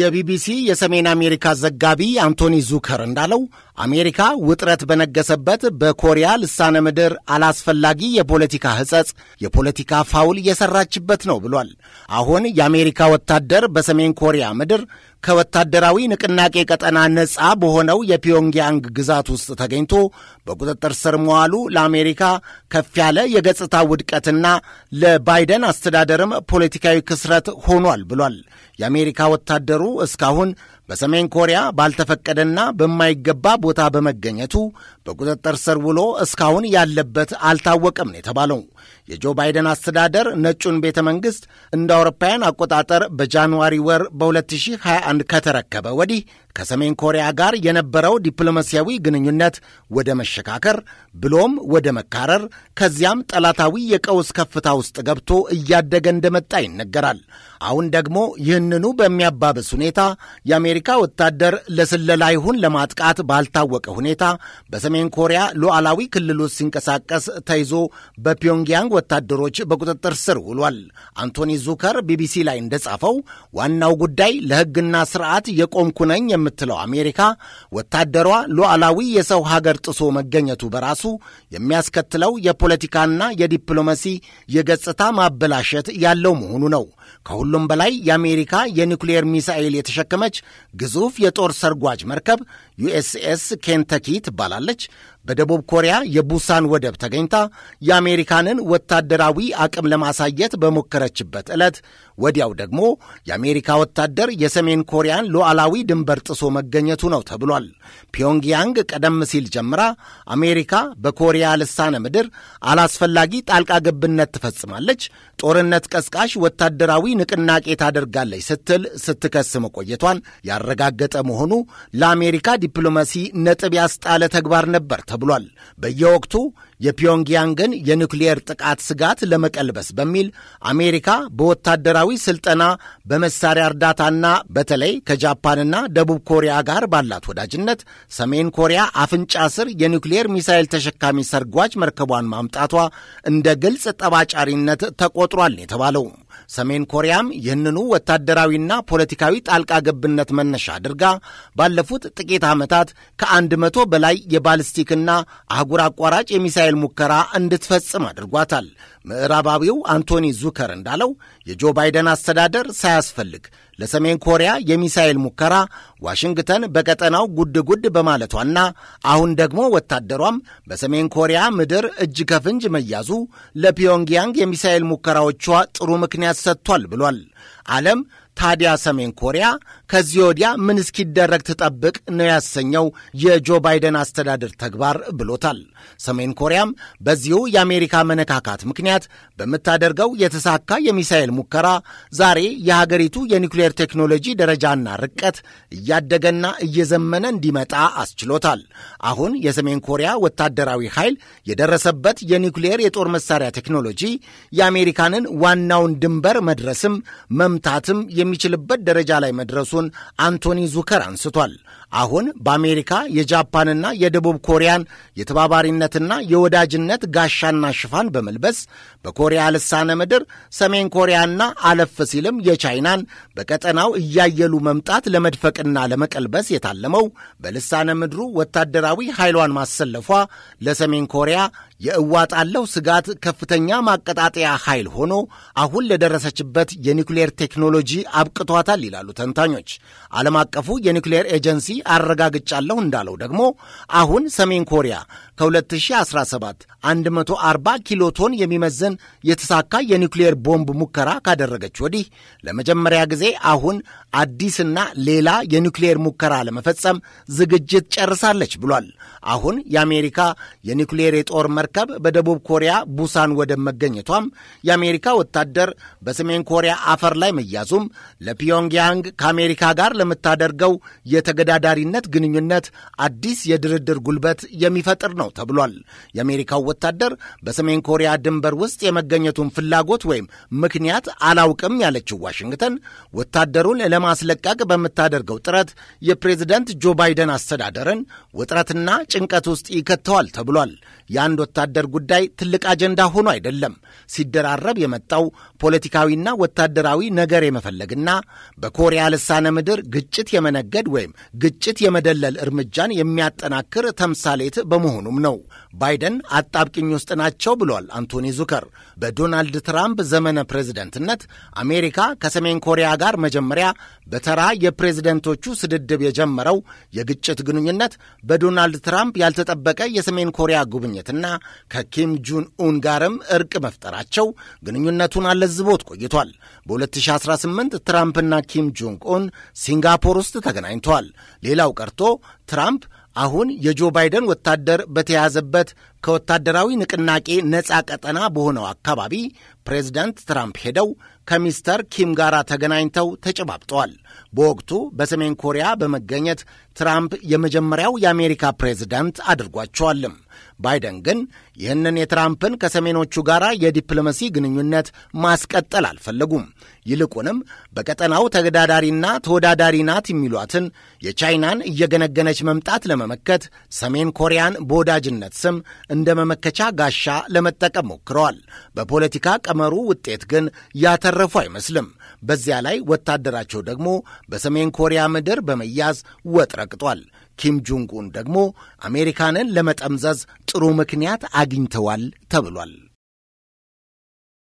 የቢቢሲ የሰሜን አሜሪካ ዘጋቢ አንቶኒ ዙከር እንዳለው አሜሪካ ውጥረት በነገሰበት በኮሪያ ልሳነ ምድር አላስፈላጊ የፖለቲካ ሕጸጽ፣ የፖለቲካ ፋውል እየሰራችበት ነው ብሏል። አሁን የአሜሪካ ወታደር በሰሜን ኮሪያ ምድር ከወታደራዊ ንቅናቄ ቀጠና ነጻ በሆነው የፒዮንግያንግ ግዛት ውስጥ ተገኝቶ በቁጥጥር ስር መዋሉ ለአሜሪካ ከፍ ያለ የገጽታ ውድቀትና ለባይደን አስተዳደርም ፖለቲካዊ ክስረት ሆኗል ብሏል። የአሜሪካ ወታደሩ እስካሁን በሰሜን ኮሪያ ባልተፈቀደና በማይገባ ቦታ በመገኘቱ በቁጥጥር ስር ውሎ እስካሁን ያለበት አልታወቀም ነው የተባለው። የጆ ባይደን አስተዳደር ነጩን ቤተ መንግሥት እንደ አውሮፓውያን አቆጣጠር በጃንዋሪ ወር በ2021 ከተረከበ ወዲህ ከሰሜን ኮሪያ ጋር የነበረው ዲፕሎማሲያዊ ግንኙነት ወደ መሸካከር ብሎም ወደ መካረር ከዚያም ጠላታዊ የቀውስ ከፍታ ውስጥ ገብቶ እያደገ እንደመጣ ይነገራል። አሁን ደግሞ ይህንኑ በሚያባብስ ሁኔታ የአሜሪካ ወታደር ለስለላ ይሁን ለማጥቃት ባልታወቀ ሁኔታ በሰሜን ኮሪያ ሉዓላዊ ክልል ውስጥ ሲንቀሳቀስ ተይዞ በፒዮንግያንግ ወታደሮች በቁጥጥር ስር ውሏል። አንቶኒ ዙከር ቢቢሲ ላይ እንደጻፈው ዋናው ጉዳይ ለሕግና ስርዓት የቆምኩ ነኝ የምትለው አሜሪካ ወታደሯ ሉዓላዊ የሰው ሀገር ጥሶ መገኘቱ በራሱ የሚያስከትለው የፖለቲካና የዲፕሎማሲ የገጽታ ማበላሸት ያለው መሆኑ ነው። ከሁሉ ከሁሉም በላይ የአሜሪካ የኒውክሌር ሚሳኤል የተሸከመች ግዙፍ የጦር ሰርጓጅ መርከብ ዩኤስኤስ ኬንተኪ ትባላለች። በደቡብ ኮሪያ የቡሳን ወደብ ተገኝታ የአሜሪካንን ወታደራዊ አቅም ለማሳየት በሞከረችበት ዕለት ወዲያው ደግሞ የአሜሪካ ወታደር የሰሜን ኮሪያን ሉዓላዊ ድንበር ጥሶ መገኘቱ ነው ተብሏል። ፒዮንግያንግ ቀደም ሲል ጀምራ አሜሪካ በኮሪያ ልሳነ ምድር አላስፈላጊ ጣልቃ ገብነት ትፈጽማለች፣ ጦርነት ቀስቃሽ ወታደራዊ ንቅናቄ ታደርጋለች ስትል ስትከስ መቆየቷን ያረጋገጠ መሆኑ ለአሜሪካ ዲፕሎማሲ ነጥብ ያስጣለ ተግባር ነበር ብሏል። በየወቅቱ የፒዮንግያንግን የኒውክሊየር ጥቃት ስጋት ለመቀልበስ በሚል አሜሪካ በወታደራዊ ስልጠና በመሳሪያ እርዳታና በተለይ ከጃፓንና ደቡብ ኮሪያ ጋር ባላት ወዳጅነት ሰሜን ኮሪያ አፍንጫ ስር የኒውክሊየር ሚሳይል ተሸካሚ ሰርጓጅ መርከቧን ማምጣቷ እንደ ግልጽ ጠባጫሪነት ተቆጥሯል የተባለው ሰሜን ኮሪያም ይህንኑ ወታደራዊና ፖለቲካዊ ጣልቃ ገብነት መነሻ አድርጋ ባለፉት ጥቂት ዓመታት ከአንድ መቶ በላይ የባልስቲክና አህጉር አቋራጭ የሚሳኤል ሙከራ እንድትፈጽም አድርጓታል። ምዕራባዊው አንቶኒ ዙከር እንዳለው የጆ ባይደን አስተዳደር ሳያስፈልግ ለሰሜን ኮሪያ የሚሳኤል ሙከራ ዋሽንግተን በቀጠናው ጉድ ጉድ በማለቷና አሁን ደግሞ ወታደሯም በሰሜን ኮሪያ ምድር እጅ ከፍንጅ መያዙ ለፒዮንግያንግ የሚሳኤል ሙከራዎቿ ጥሩ ምክንያት ሰጥቷል ብሏል። ዓለም ታዲያ ሰሜን ኮሪያ ከዚህ ወዲያ ምን እስኪደረግ ትጠብቅ ነው ያሰኘው የጆ ባይደን አስተዳደር ተግባር ብሎታል። ሰሜን ኮሪያም በዚሁ የአሜሪካ መነካካት ምክንያት በምታደርገው የተሳካ የሚሳኤል ሙከራ ዛሬ የሀገሪቱ የኒውክሌር ቴክኖሎጂ ደረጃና ርቀት እያደገና እየዘመነ እንዲመጣ አስችሎታል። አሁን የሰሜን ኮሪያ ወታደራዊ ኃይል የደረሰበት የኒውክሌር የጦር መሳሪያ ቴክኖሎጂ የአሜሪካንን ዋናውን ድንበር መድረስም መምታትም የሚ የሚችልበት ደረጃ ላይ መድረሱን አንቶኒ ዙከር አንስቷል። አሁን በአሜሪካ የጃፓንና የደቡብ ኮሪያን የተባባሪነትና የወዳጅነት ጋሻና ሽፋን በመልበስ በኮሪያ ልሳነ ምድር ሰሜን ኮሪያና አለፍ ሲልም የቻይናን በቀጠናው እያየሉ መምጣት ለመድፈቅና ለመቀልበስ የታለመው በልሳነ ምድሩ ወታደራዊ ኃይሏን ማሰለፏ ለሰሜን ኮሪያ የእዋጣለው ስጋት ከፍተኛ ማቀጣጠያ ኃይል ሆኖ አሁን ለደረሰችበት የኒውክሌር ቴክኖሎጂ አብቅቷታል ይላሉ ተንታኞች። ዓለም አቀፉ የኒውክሌር ኤጀንሲ አረጋግጫለሁ እንዳለው ደግሞ አሁን ሰሜን ኮሪያ ከ2017 140 ኪሎ ቶን የሚመዝን የተሳካ የኒውክሌር ቦምብ ሙከራ ካደረገች ወዲህ ለመጀመሪያ ጊዜ አሁን አዲስና ሌላ የኒውክሌር ሙከራ ለመፈጸም ዝግጅት ጨርሳለች ብሏል። አሁን የአሜሪካ የኒውክሌር የጦር መርከብ በደቡብ ኮሪያ ቡሳን ወደብ መገኘቷም የአሜሪካ ወታደር በሰሜን ኮሪያ አፈር ላይ መያዙም ለፒዮንግያንግ ከአሜሪካ ጋር ለምታደርገው የተገዳዳ የአደራዳሪነት ግንኙነት አዲስ የድርድር ጉልበት የሚፈጥር ነው ተብሏል። የአሜሪካው ወታደር በሰሜን ኮሪያ ድንበር ውስጥ የመገኘቱን ፍላጎት ወይም ምክንያት አላውቅም ያለችው ዋሽንግተን ወታደሩን ለማስለቀቅ በምታደርገው ጥረት የፕሬዝደንት ጆ ባይደን አስተዳደርን ውጥረትና ጭንቀት ውስጥ ይከተዋል ተብሏል። የአንድ ወታደር ጉዳይ ትልቅ አጀንዳ ሆኖ አይደለም ሲደራረብ የመጣው ፖለቲካዊና ወታደራዊ ነገር የመፈለግና በኮሪያ ልሳነ ምድር ግጭት የመነገድ ወይም ግጭት ግጭት የመደለል እርምጃን የሚያጠናክር ተምሳሌት በመሆኑም ነው። ባይደን አጣብቅኝ ውስጥ ናቸው ብሏል አንቶኒ ዙከር። በዶናልድ ትራምፕ ዘመነ ፕሬዝደንትነት አሜሪካ ከሰሜን ኮሪያ ጋር መጀመሪያ በተራ የፕሬዝደንቶቹ ስድድብ የጀመረው የግጭት ግንኙነት በዶናልድ ትራምፕ ያልተጠበቀ የሰሜን ኮሪያ ጉብኝትና ከኪም ጁን ኡን ጋርም እርቅ መፍጠራቸው ግንኙነቱን አለዝቦት ቆይቷል። በ2018 ትራምፕና ኪም ጁንግ ኡን ሲንጋፖር ውስጥ ተገናኝተዋል። ሌላው ቀርቶ ትራምፕ አሁን የጆ ባይደን ወታደር በተያዘበት ከወታደራዊ ንቅናቄ ነፃ ቀጠና በሆነው አካባቢ ፕሬዝዳንት ትራምፕ ሄደው ከሚስተር ኪም ጋር ተገናኝተው ተጨባብጠዋል። በወቅቱ በሰሜን ኮሪያ በመገኘት ትራምፕ የመጀመሪያው የአሜሪካ ፕሬዝዳንት አድርጓቸዋልም። ባይደን ግን ይህንን የትራምፕን ከሰሜኖቹ ጋር የዲፕሎማሲ ግንኙነት ማስቀጠል አልፈለጉም። ይልቁንም በቀጠናው ተገዳዳሪና ተወዳዳሪ ናት የሚሏትን የቻይናን እየገነገነች መምጣት ለመመከት ሰሜን ኮሪያን በወዳጅነት ስም እንደ መመከቻ ጋሻ ለመጠቀም ሞክረዋል። በፖለቲካ ቀመሩ ውጤት ግን ያተ የተረፉ አይመስልም። በዚያ ላይ ወታደራቸው ደግሞ በሰሜን ኮሪያ ምድር በመያዝ ወጥረቅጧል። ኪም ጁንግ ኡን ደግሞ አሜሪካንን ለመጠምዘዝ ጥሩ ምክንያት አግኝተዋል ተብሏል።